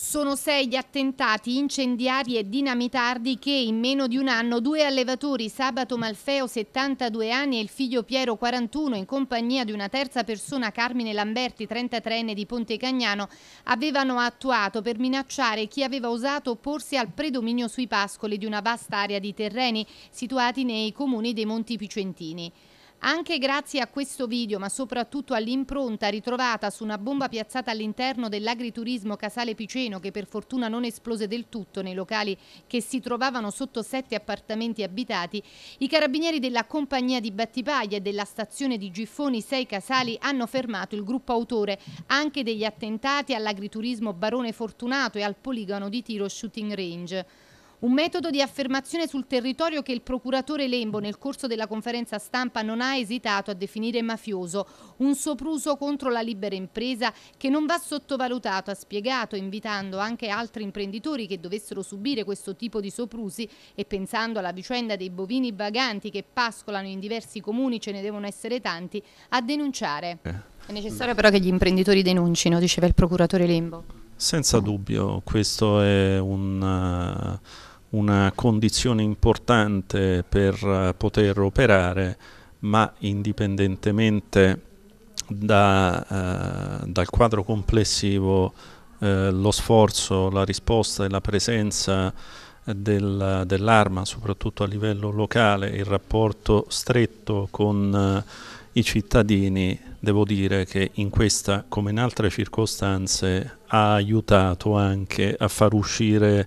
Sono sei gli attentati incendiari e dinamitardi che in meno di un anno due allevatori, Sabato Malfeo 72 anni e il figlio Piero 41 in compagnia di una terza persona Carmine Lamberti 33enne di Ponte Cagnano avevano attuato per minacciare chi aveva osato opporsi al predominio sui pascoli di una vasta area di terreni situati nei comuni dei Monti Picentini. Anche grazie a questo video, ma soprattutto all'impronta ritrovata su una bomba piazzata all'interno dell'agriturismo Casale Piceno, che per fortuna non esplose del tutto nei locali che si trovavano sotto sette appartamenti abitati, i carabinieri della compagnia di Battipaglia e della stazione di Giffoni 6 Casali hanno fermato il gruppo autore anche degli attentati all'agriturismo Barone Fortunato e al poligono di tiro Shooting Range. Un metodo di affermazione sul territorio che il procuratore Lembo nel corso della conferenza stampa non ha esitato a definire mafioso, un sopruso contro la libera impresa che non va sottovalutato, ha spiegato, invitando anche altri imprenditori che dovessero subire questo tipo di soprusi e pensando alla vicenda dei bovini vaganti che pascolano in diversi comuni, ce ne devono essere tanti, a denunciare. Eh. È necessario però che gli imprenditori denuncino, diceva il procuratore Lembo. Senza dubbio, questa è un, eh, una condizione importante per eh, poter operare, ma indipendentemente da, eh, dal quadro complessivo, eh, lo sforzo, la risposta e la presenza del, dell'arma, soprattutto a livello locale, il rapporto stretto con eh, i cittadini, devo dire che in questa come in altre circostanze ha aiutato anche a far uscire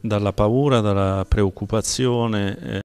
dalla paura, dalla preoccupazione. Eh,